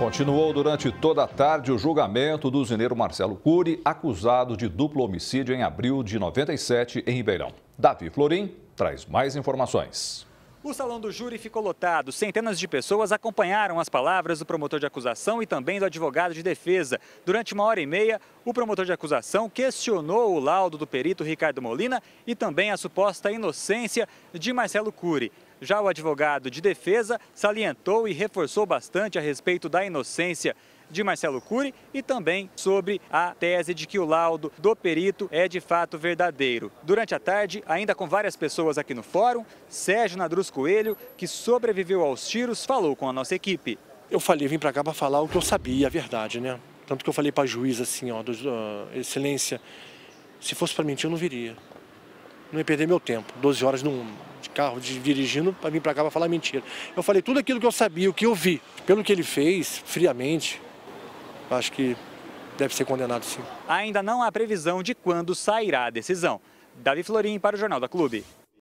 Continuou durante toda a tarde o julgamento do zineiro Marcelo Cury, acusado de duplo homicídio em abril de 97 em Ribeirão. Davi Florim traz mais informações. O salão do júri ficou lotado. Centenas de pessoas acompanharam as palavras do promotor de acusação e também do advogado de defesa. Durante uma hora e meia, o promotor de acusação questionou o laudo do perito Ricardo Molina e também a suposta inocência de Marcelo Cury. Já o advogado de defesa salientou e reforçou bastante a respeito da inocência de Marcelo Cury e também sobre a tese de que o laudo do perito é de fato verdadeiro. Durante a tarde, ainda com várias pessoas aqui no fórum, Sérgio Nadruz Coelho, que sobreviveu aos tiros, falou com a nossa equipe. Eu falei, vim para cá para falar o que eu sabia, a verdade, né? Tanto que eu falei para a juiz assim, ó, do, uh, excelência, se fosse para mentir eu não viria. Não ia perder meu tempo, 12 horas não, carro dirigindo para vir para cá para falar mentira. Eu falei tudo aquilo que eu sabia, o que eu vi. Pelo que ele fez, friamente, acho que deve ser condenado sim. Ainda não há previsão de quando sairá a decisão. Davi Florim para o Jornal da Clube.